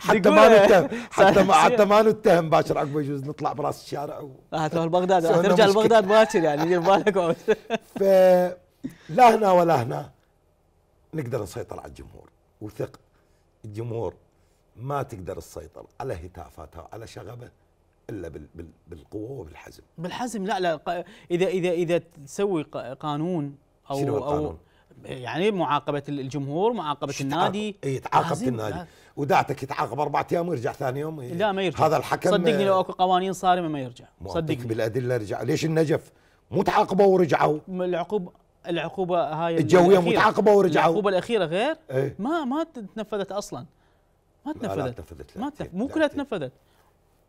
حتى ما نتهم حتى ما حتى ما نتهم باكر عقب يجوز نطلع براس الشارع و... هتروح آه، لبغداد ترجع لبغداد باكر يعني دير بالك ف لا هنا ولا هنا نقدر نسيطر على الجمهور وثق الجمهور ما تقدر تسيطر على هتافاته على شغبه الا بالقوه وبالحزم بالحزم لا لا اذا اذا اذا تسوي قانون او شنو القانون؟ أو يعني معاقبه الجمهور معاقبه النادي اي تعاقبه النادي ودعتك يتعاقب اربع ايام ويرجع ثاني يوم إيه. لا ما يرجع هذا الحكم صدقني لو آه، اكو قوانين صارمه ما يرجع صدقني بالادله رجع ليش النجف مو تعاقبوا ورجعوا العقوبه العقوبه هاي الجويه مو تعاقبوا ورجعوا العقوبه الاخيره غير ايه؟ ما ما تنفذت اصلا ما تنفذت ما تنفذت مو كلها تنفذت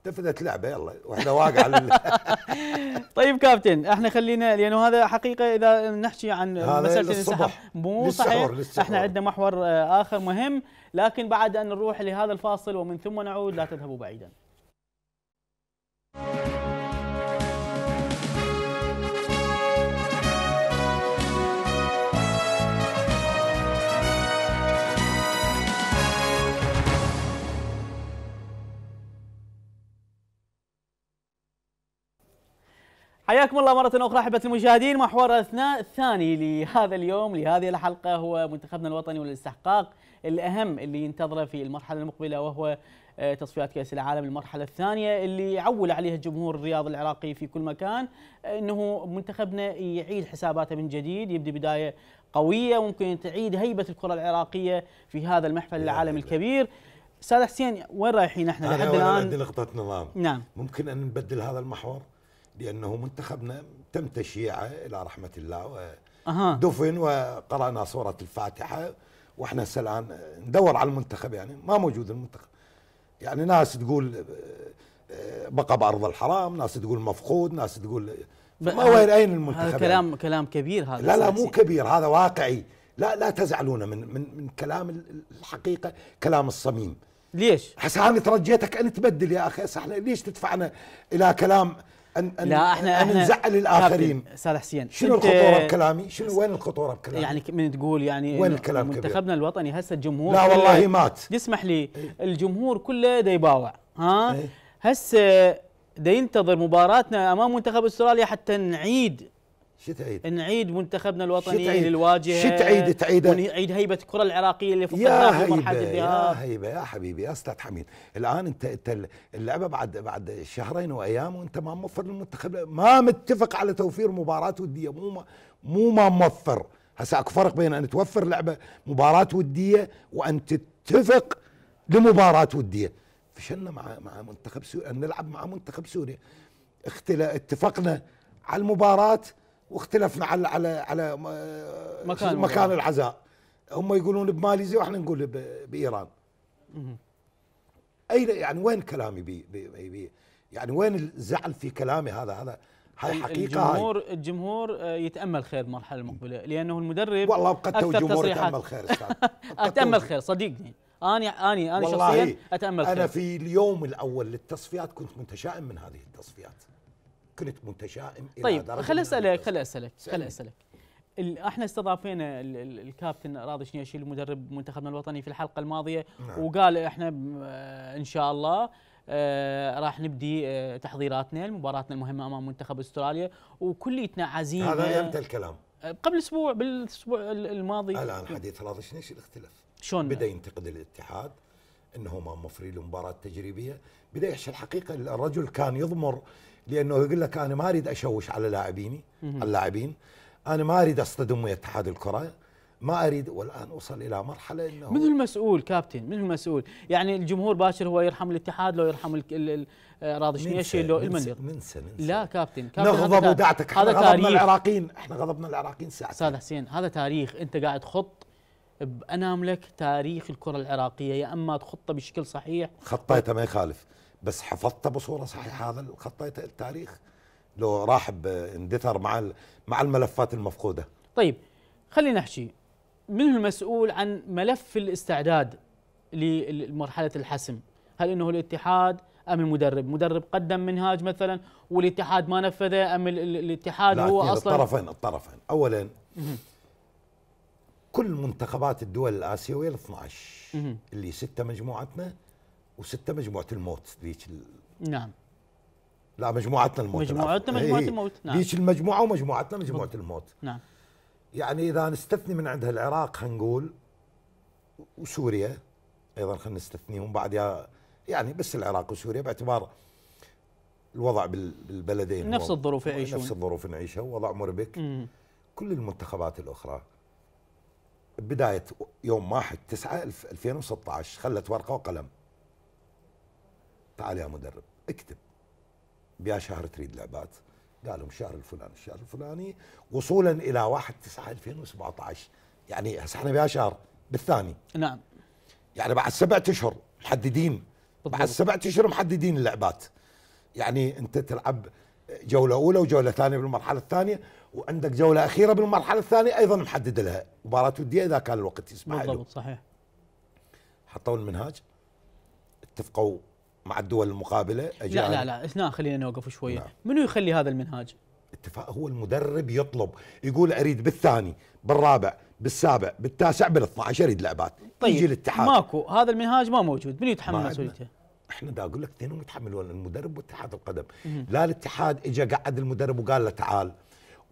تفذت لعبه يلا واحنا واقع طيب كابتن احنا خلينا لانه هذا حقيقه اذا نحكي عن مساله الانسحاب مو صحيح احنا عندنا محور آه، اخر مهم لكن بعد ان نروح لهذا الفاصل ومن ثم نعود لا تذهبوا بعيدا. حياكم الله مرة أخرى أحبة المشاهدين محور الأثناء الثاني لهذا اليوم لهذه الحلقة هو منتخبنا الوطني والاستحقاق الأهم اللي ينتظره في المرحلة المقبلة وهو آه، تصفيات كأس العالم المرحلة الثانية اللي يعول عليها الجمهور الرياضي العراقي في كل مكان آه، أنه منتخبنا يعيد حساباته من جديد يبدي بداية قوية ممكن تعيد هيبة الكرة العراقية في هذا المحفل العالمي الكبير استاذ حسين وين رايحين احنا لحد الان؟ عندي نقطة نظام نعم ممكن ان نبدل هذا المحور؟ لأنه منتخبنا تم تشييعه إلى رحمة الله ودفن وقرأنا سورة الفاتحة واحنا هسه الان ندور على المنتخب يعني ما موجود المنتخب يعني ناس تقول آه، آه، بقى بارض الحرام ناس تقول مفقود ناس تقول ما وين اين المنتخب هذا يعني؟ كلام يعني. كلام كبير هذا لا لا مو كبير هذا واقعي لا لا تزعلون من من من كلام الحقيقه كلام الصميم ليش؟ هسه انا ترجيتك ان تبدل يا اخي هسه ليش تدفعنا الى كلام ان ان لا احنا ان نزعل الاخرين استاذ حسين شنو الخطوره بكلامي؟ شنو وين الخطوره بكلامي؟ يعني من تقول يعني وين الكلام منتخبنا كبير؟ الوطني هسه الجمهور لا والله مات اسمح لي إيه. الجمهور كله دا يباوع ها إيه. هسه دا ينتظر مباراتنا امام منتخب استراليا حتى نعيد شتعيد نعيد منتخبنا الوطني للواجهه شتعيد تعيد ونعيد هيبه الكره العراقيه اللي فقدناها في مرحله الذهاب يا هيبه يا حبيبي يا استاذ حميد الان انت انت اللعبه بعد بعد شهرين وايام وانت ما موفر للمنتخب ما متفق على توفير مباراه وديه مو ما مو ما موفر هسه اكو فرق بين ان توفر لعبه مباراه وديه وان تتفق لمباراه وديه فشلنا مع مع منتخب سوريا نلعب مع منتخب سوريا اختلا اتفقنا على المباراه واختلفنا على على على مكان, مكان العزاء هم يقولون بماليزيا واحنا نقول بايران اين يعني وين كلامي بي بي بي يعني وين الزعل في كلامي هذا هذا هاي حقيقه الجمهور هاي. الجمهور آه، يتامل خير المرحله المقبله لانه المدرب والله قد الجمهور يتامل خير اتامل خير صديقني انا انا انا شخصيا اتامل خير انا في اليوم الاول للتصفيات كنت متشائم من هذه التصفيات كنت متشائم الى طيب خليني اسالك خليني اسالك خليني اسالك احنا استضافينا الكابتن راضي شنيشي المدرب منتخبنا الوطني في الحلقه الماضيه نعم. وقال احنا آه، ان شاء الله آه راح نبدي آه تحضيراتنا لمباراتنا المهمه امام منتخب استراليا وكليتنا عزيمه هذا امتى الكلام؟ آه، قبل اسبوع بالاسبوع الماضي الان حديث راضي شنيشي اختلف شلون بدا ينتقد الاتحاد انه ما مفري له مباراه تجريبيه بدا يحشي الحقيقه الرجل كان يضمر لانه يقول لك انا ما اريد اشوش على لاعبيني على اللاعبين انا ما اريد اصطدم ويا اتحاد الكره ما اريد والان اوصل الى مرحله انه من المسؤول كابتن من المسؤول يعني الجمهور باشر هو يرحم الاتحاد لو يرحم راضي شنيشي لو المنير من سنة لا كابتن, كابتن نغضب ودعتك هذا غضبنا تاريخ العراقيين احنا غضبنا العراقيين ساعه استاذ حسين هذا تاريخ انت قاعد خط باناملك تاريخ الكره العراقيه يا اما تخطه بشكل صحيح خطيته ما يخالف بس حفظته بصوره صحيحه هذا الخط التاريخ لو راح اندثر مع مع الملفات المفقوده طيب خلينا نحكي من المسؤول عن ملف الاستعداد لمرحله الحسم هل انه الاتحاد ام المدرب مدرب قدم منهاج مثلا والاتحاد ما نفذه ام الاتحاد هو اصلا الطرفين الطرفين اولا كل منتخبات الدول الاسيويه ال 12 اللي سته مجموعتنا وسته مجموعه الموت ذيك ال... نعم لا مجموعتنا الموت مجموعتنا إيه، مجموعه الموت نعم ذيك المجموعه ومجموعتنا مجموعه بل. الموت نعم يعني اذا نستثني من عندها العراق هنقول وسوريا ايضا خلينا نستثنيهم بعد يا يعني بس العراق وسوريا باعتبار الوضع بالبلدين نفس الظروف يعيشون نفس الظروف نعيشها ووضع مربك مم. كل المنتخبات الاخرى بدايه يوم 1 9 2016 خلت ورقه وقلم تعال يا مدرب اكتب بيا شهر تريد لعبات قالوا الشهر الفلاني الشهر الفلاني وصولا الى 1 9 2017 يعني هسه احنا بيا شهر بالثاني نعم يعني بعد سبعة اشهر محددين بعد سبعة اشهر محددين اللعبات يعني انت تلعب جولة أولى وجولة ثانية بالمرحلة الثانية وعندك جولة أخيرة بالمرحلة الثانية أيضا محدد لها مباراة ودية إذا كان الوقت يسمح بالضبط صحيح حطوا المنهاج اتفقوا مع الدول المقابله لا لا لا إثناء خلينا نوقف شويه نعم. منو يخلي هذا المنهاج اتفاق هو المدرب يطلب يقول اريد بالثاني بالرابع بالسابع بالتاسع بال12 اريد لعبات طيب يجي الاتحاد ماكو هذا المنهاج ما موجود من يتحمل مسؤوليته احنا دا اقول لك اثنينهم يتحملون المدرب واتحاد القدم مم. لا الاتحاد اجى قعد المدرب وقال له تعال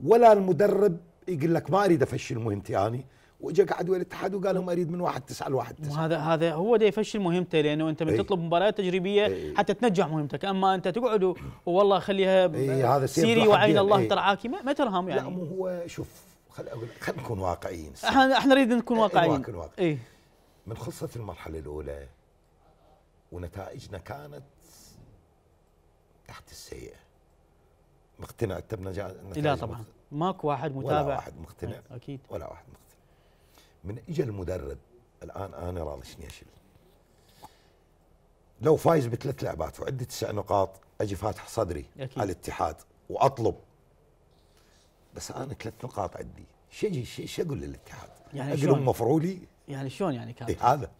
ولا المدرب يقول لك ما اريد افشل مهمتي اني يعني وجا قعد ويا الاتحاد وقال لهم اريد من واحد تسعه لواحد تسعه هذا هذا هو ده يفشل مهمته لانه انت من إيه. تطلب مباريات تجريبيه إيه. حتى تنجح مهمتك اما انت تقعد والله خليها إيه، هذا سيري وعين الله ترعاكي ما ترهم يعني لا مو هو شوف خل اقول خل نكون واقعيين احنا احنا نريد نكون واقعيين نكون واقعيين ايه من خلصت المرحله الاولى ونتائجنا كانت تحت السيئه مقتنع انت بنجاح لا طبعا ماكو واحد متابع ولا واحد مقتنع اكيد ولا واحد مقتنع من اجى المدرب الان انا راضي شنيشل لو فايز بثلاث لعبات وعدي تسع نقاط اجي فاتح صدري أكيد. على الاتحاد واطلب بس انا ثلاث نقاط عندي شو اجي شو اقول للاتحاد؟ يعني اقول هم مفعولي يعني شلون يعني كابتن؟ إيه هذا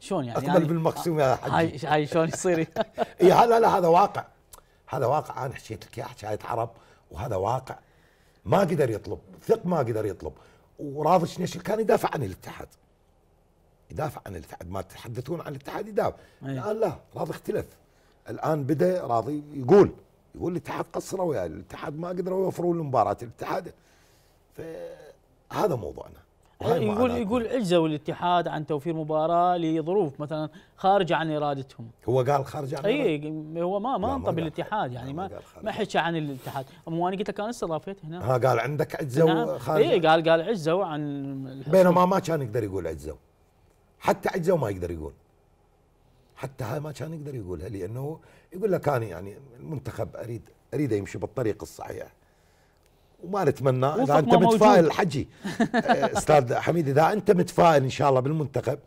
شلون يعني؟ اقبل يعني بالمقسوم يا حجي هاي هاي شلون يصير؟ اي هذا لا هذا واقع هذا واقع انا حكيت لك اياه حكايه عرب وهذا واقع ما قدر يطلب ثق ما قدر يطلب وراضي شنيشل كان يدافع عن الاتحاد يدافع عن الاتحاد ما تحدثون عن الاتحاد يدافع أيه. الان لا راضي اختلف الان بدا راضي يقول يقول الاتحاد قصروا يا يعني الاتحاد ما قدروا يوفروا المباراة الاتحاد فهذا موضوعنا يقول يقول عجزوا الاتحاد عن توفير مباراه لظروف مثلا خارجه عن ارادتهم هو قال خارجه عن اي هو ما ما انطى بالاتحاد يعني ما ما حكى عن الاتحاد مو انا قلت لك انا استضافيت هنا ها قال عندك عجزوا نعم خارج اي قال قال عجزوا عن بينما ما كان يقدر يقول عجزوا حتى عجزوا ما يقدر يقول حتى هاي ما كان يقدر يقولها لانه يقول لك انا يعني المنتخب اريد اريده يمشي بالطريق الصحيح وما نتمنى اذا انت متفائل حجي استاذ حميد اذا انت متفائل ان شاء الله بالمنتخب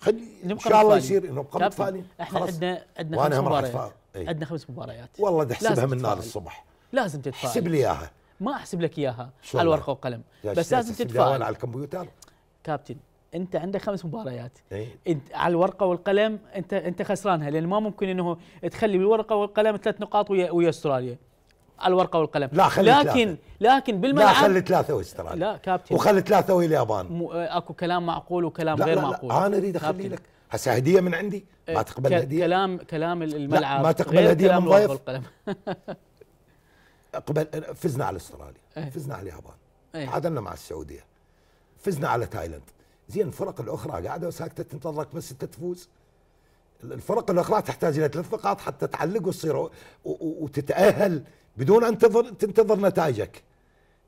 خلي ان شاء الله يصير نبقى متفائلين احنا عندنا عندنا خمس مباريات عندنا خمس مباريات والله تحسبها احسبها من نار الصبح لازم تتفائل احسب لي اياها ما احسب لك اياها على الورقه والقلم بس لازم تتفائل على الكمبيوتر كابتن انت عندك خمس مباريات إيه؟ انت على الورقه والقلم انت انت خسرانها لان ما ممكن انه تخلي بالورقه والقلم ثلاث نقاط ويا, ويا استراليا الورقه والقلم لا خلي لكن ثلاثة. لكن بالملعب لا خلي ثلاثه واستراليا لا كابتن وخلي ثلاثه واليابان م... آه، اكو كلام معقول وكلام لا غير لا لا معقول انا اريد اخلي لك هسه هديه من عندي آه، ما تقبل ك... هديه كلام كلام الملعب لا ما تقبل هديه من ضيف قبل فزنا على استراليا إيه. فزنا على اليابان إيه. تعادلنا مع السعوديه فزنا على تايلاند زين الفرق الاخرى قاعده وساكته تنتظرك بس انت تفوز الفرق الاخرى تحتاج الى ثلاث نقاط حتى تعلق وتصير وتتاهل بدون ان تنتظر تنتظر نتائجك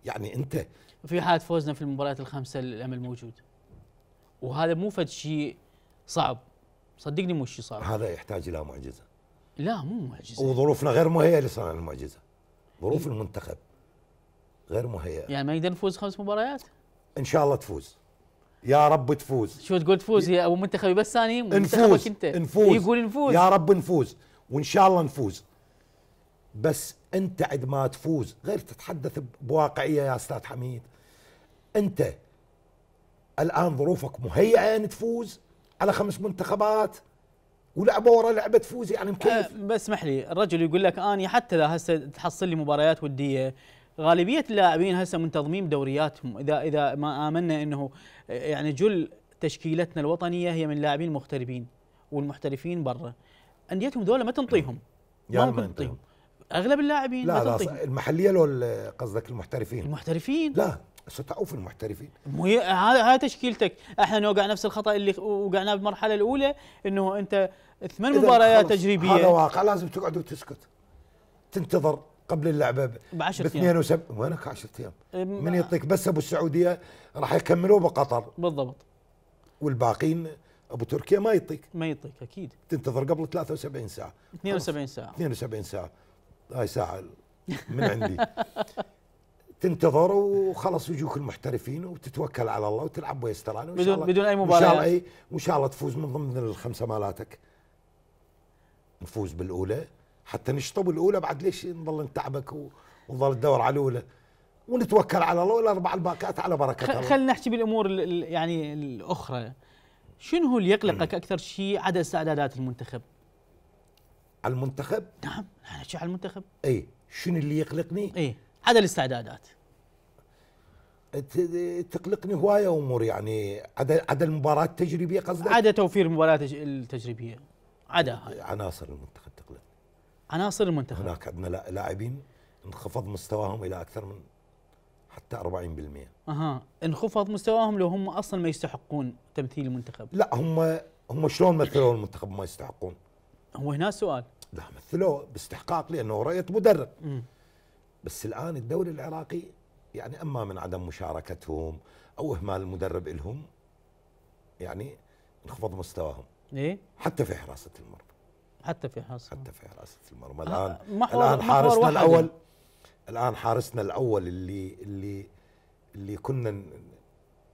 يعني انت في حاله فوزنا في المباريات الخمسه الامل موجود وهذا مو فد شيء صعب صدقني مو شيء صعب هذا يحتاج الى معجزه لا مو معجزه وظروفنا غير مهيئه لصنع المعجزه ظروف المنتخب غير مهيئه يعني ما نقدر نفوز خمس مباريات ان شاء الله تفوز يا رب تفوز شو تقول تفوز هي ابو منتخبي بس ثاني نفوز انت نفوز يقول نفوز يا رب نفوز وان شاء الله نفوز بس انت عد ما تفوز غير تتحدث بواقعيه يا استاذ حميد انت الان ظروفك مهيئه ان تفوز على خمس منتخبات ولعبه ورا لعبه تفوز يعني مكيف أه بس اسمح لي الرجل يقول لك اني حتى اذا هسه تحصل لي مباريات وديه غالبيه اللاعبين هسه منتظمين دورياتهم اذا اذا ما امنا انه يعني جل تشكيلتنا الوطنيه هي من لاعبين مغتربين والمحترفين برا انديتهم دولة ما تنطيهم ما ممكن تنطيهم اغلب اللاعبين لا لا المحليه لو قصدك المحترفين المحترفين لا ستعوف المحترفين مو هذا هاي تشكيلتك احنا نوقع نفس الخطا اللي وقعناه بالمرحله الاولى انه انت ثمان مباريات تجريبيه هذا واقع لازم تقعد وتسكت تنتظر قبل اللعبه بعشر ايام وسب... وينك 10 ايام؟ من يعطيك بس ابو السعوديه راح يكملوا بقطر بالضبط والباقين ابو تركيا ما يعطيك ما يعطيك اكيد تنتظر قبل 73 ساعه 72 ساعه 72 ساعه هاي ساعه من عندي تنتظر وخلاص يجوك المحترفين وتتوكل على الله وتلعب ويا استراليا بدون بدون اي مباراه وان شاء الله إيه، شاء الله تفوز من ضمن الخمسه مالاتك نفوز بالاولى حتى نشطب الاولى بعد ليش نظل نتعبك ونظل ندور على الاولى ونتوكل على الله والاربع الباقيات على بركه الله خلينا نحكي بالامور يعني الاخرى شنو هو اللي يقلقك اكثر شيء عدا استعدادات المنتخب على المنتخب نعم انا نحكي على المنتخب اي شنو اللي يقلقني اي هذا الاستعدادات تقلقني هوايه امور يعني عدا عدا المباراه التجريبيه قصدك؟ عدا توفير المباريات التجريبيه عدا عناصر المنتخب تقلقني عناصر المنتخب هناك عندنا لاعبين انخفض مستواهم الى اكثر من حتى 40% اها انخفض مستواهم لو هم اصلا ما يستحقون تمثيل المنتخب لا هم هم شلون مثلوا المنتخب ما يستحقون هو هنا سؤال لا مثلوه باستحقاق لانه رؤيه مدرب م. بس الان الدوري العراقي يعني اما من عدم مشاركتهم او اهمال المدرب لهم يعني انخفض مستواهم ايه حتى في حراسه المرمى حتى في حراسه حتى في حراسه المرمى آه، الان محور الان حارسنا الاول يعني. الان حارسنا الاول اللي اللي اللي كنا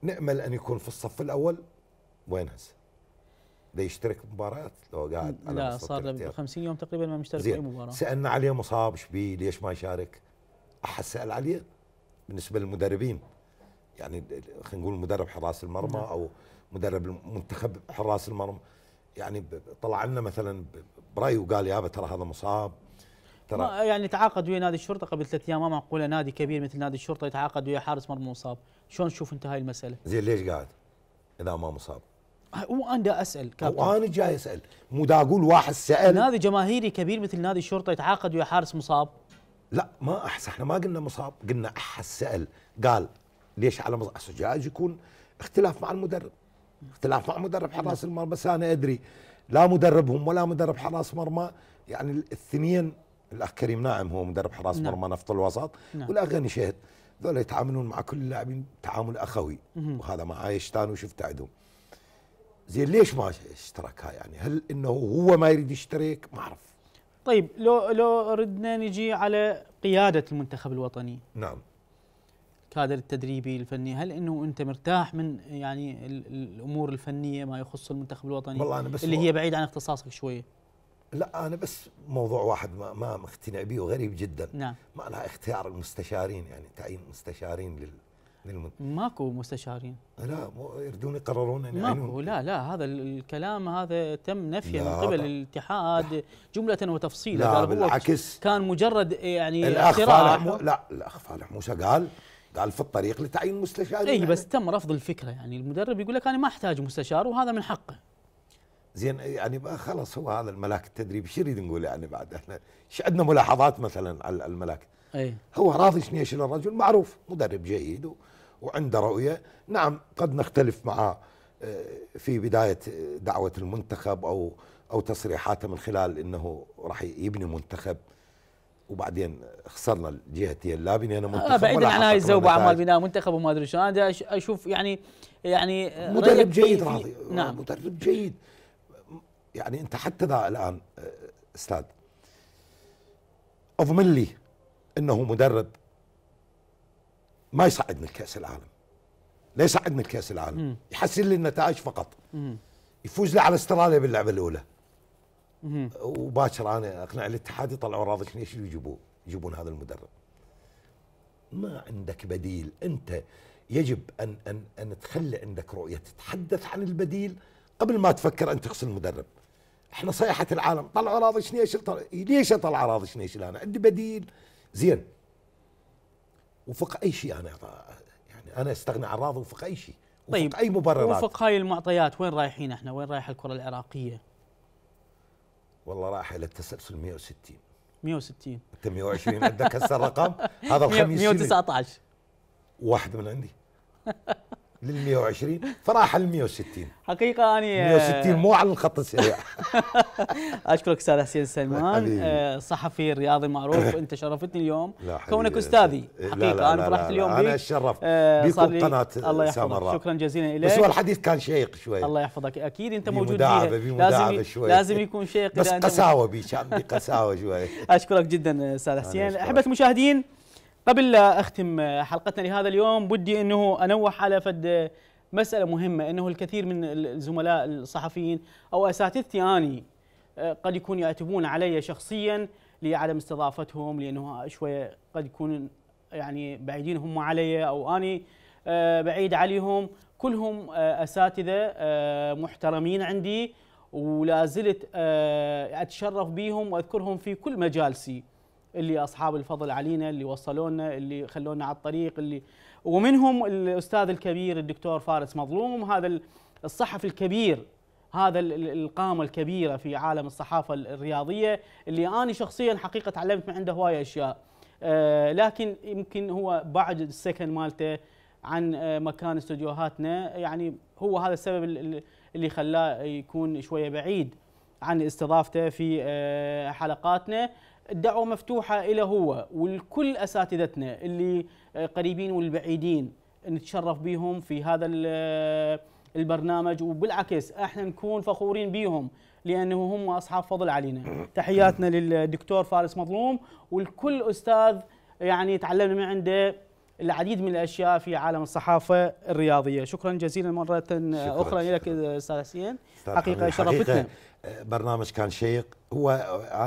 نامل ان يكون في الصف الاول وين هسه؟ ده يشترك بمباريات لو قاعد على لا صار له 50 يوم تقريبا ما مشترك في مباراه سالنا عليه مصاب ايش بيه ليش ما يشارك؟ احد سال عليه بالنسبه للمدربين يعني خلينا نقول مدرب حراس المرمى نعم. او مدرب المنتخب حراس المرمى يعني طلع لنا مثلا براي وقال يابا ترى هذا مصاب ترى يعني تعاقد ويا نادي الشرطه قبل ثلاث ايام ما معقوله نادي كبير مثل نادي الشرطه يتعاقد ويا حارس مرمى مصاب شلون تشوف انت هاي المساله زين ليش قاعد اذا ما مصاب وانا دا اسال كابتن وانا جاي اسال مو دا اقول واحد سال نادي جماهيري كبير مثل نادي الشرطه يتعاقد ويا حارس مصاب لا ما احس احنا ما قلنا مصاب قلنا احس سال قال ليش على مصاب جائز يكون اختلاف مع المدرب اختلاف مع مدرب نعم. حراس المرمى بس انا ادري لا مدربهم ولا مدرب حراس مرمى يعني الاثنين الاخ كريم ناعم هو مدرب حراس نعم. مرمى نفط الوسط نعم. غني شهد ذولا يتعاملون مع كل اللاعبين تعامل اخوي وهذا ما عايشتان وشفت عندهم زين ليش ما اشتركها يعني هل انه هو ما يريد يشترك ما اعرف طيب لو لو ردنا نجي على قياده المنتخب الوطني نعم الكادر التدريبي الفني هل انه انت مرتاح من يعني الامور الفنيه ما يخص المنتخب الوطني والله أنا بس اللي هي بعيد عن اختصاصك شويه لا انا بس موضوع واحد ما ما مقتنع به وغريب جدا نعم ما لها اختيار المستشارين يعني تعيين مستشارين لل للمد... ماكو مستشارين لا يردون يقررون يعني ماكو لا لا هذا الكلام هذا تم نفيه من قبل الاتحاد جملة وتفصيلا لا بالعكس كان مجرد يعني الاخ صالح مو لا الاخ صالح موسى قال قال في الطريق لتعيين مستشار اي بس تم رفض الفكره يعني المدرب يقول لك انا ما احتاج مستشار وهذا من حقه زين يعني خلاص هو هذا الملاك التدريبي شو نريد نقول يعني بعد احنا ايش عندنا ملاحظات مثلا على الملاك أيه؟ هو راضي شنيشن الرجل معروف مدرب جيد وعنده رؤية نعم قد نختلف معه آه، في بداية آه، دعوة المنتخب أو أو تصريحاته من خلال أنه راح يبني منتخب وبعدين خسرنا الجهتين لا بنينا منتخب آه بعيدا عن هاي الزوبة اعمال بناء منتخب وما ادري شلون انا اشوف يعني يعني آه، مدرب جيد راضي نعم مدرب جيد يعني انت حتى ذا الان استاذ اضمن لي انه مدرب ما يصعد من كاس العالم لا يصعد من كاس العالم يحسن لي النتائج فقط يفوز لي على استراليا باللعبه الاولى وباكر انا اقنع الاتحاد يطلعوا راضي ليش يجيبوه يجيبون هذا المدرب ما عندك بديل انت يجب ان ان ان تخلي عندك رؤيه تتحدث عن البديل قبل ما تفكر ان تخسر المدرب احنا صيحه العالم طلعوا راضي شنيشل ليش اطلع راضي شنيشل انا عندي بديل زين وفق اي شيء انا يعني انا استغنى عن راضي وفق اي شيء وفق طيب اي مبررات وفق هاي المعطيات وين رايحين احنا وين رايحه الكره العراقيه والله رايحه الى التسلسل 160 160 انت 120 عندك هسه الرقم هذا الخميس 119 واحد من عندي لل 120 فراح ال 160 حقيقه اني 160 آه، مو على الخط السريع اشكرك استاذ حسين السلمان آه، صحفي رياضي معروف انت شرفتني اليوم كونك استاذي حقيقه انا فرحت اليوم بيك انا اتشرف آه، بكم قناه الله يحفظك شكرا جزيلا اليك بس هو الحديث كان شيق شوي الله يحفظك اكيد انت موجود مداعبه في مداعبه شوي لازم يكون شيق بس قساوه بي كان قساوه شوي اشكرك جدا استاذ حسين احبه المشاهدين قبل لا اختم حلقتنا لهذا اليوم بدي انه انوه على فد مساله مهمه انه الكثير من الزملاء الصحفيين او اساتذتي اني آه، قد يكون يعتبون علي شخصيا لعدم استضافتهم لانه شويه قد يكون يعني بعيدين هم علي او اني آه، بعيد عليهم كلهم آه، اساتذه محترمين عندي ولا زلت اتشرف بهم واذكرهم في كل مجالسي اللي اصحاب الفضل علينا اللي وصلونا اللي خلونا على الطريق اللي ومنهم الاستاذ الكبير الدكتور فارس مظلوم هذا الصحفي الكبير هذا القامه الكبيره في عالم الصحافه الرياضيه اللي انا شخصيا حقيقه تعلمت من عنده هوايه اشياء أه لكن يمكن هو بعد السكن مالته عن آه، مكان استديوهاتنا يعني هو هذا السبب اللي خلاه يكون شويه بعيد عن استضافته في آه، حلقاتنا الدعوه مفتوحه الى هو والكل اساتذتنا اللي آه، قريبين والبعيدين نتشرف بهم في هذا آه، البرنامج وبالعكس احنا نكون فخورين بهم لانه هم اصحاب فضل علينا تحياتنا للدكتور فارس مظلوم والكل استاذ يعني تعلمنا من عنده العديد من الاشياء في عالم الصحافه الرياضيه شكرا جزيلا مره شكرا اخرى شكرا لك استاذ حسين حقيقه شرفتنا برنامج كان شيق هو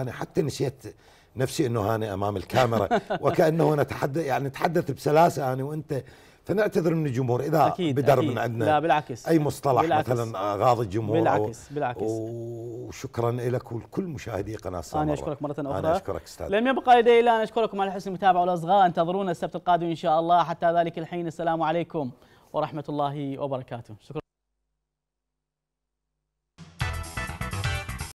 انا حتى نسيت نفسي انه انا امام الكاميرا وكانه نتحدث يعني نتحدث بسلاسه انا وانت فنعتذر من الجمهور اذا أكيد بدر أكيد من عندنا لا بالعكس اي مصطلح بالعكس مثلا اغاظ الجمهور بالعكس بالعكس وشكرا لك ولكل مشاهدي قناه سامر انا اشكرك مره اخرى انا اشكرك استاذ لم يبقى لدي الا ان اشكركم على حسن المتابعه والاصغاء انتظرونا السبت القادم ان شاء الله حتى ذلك الحين السلام عليكم ورحمه الله وبركاته شكرا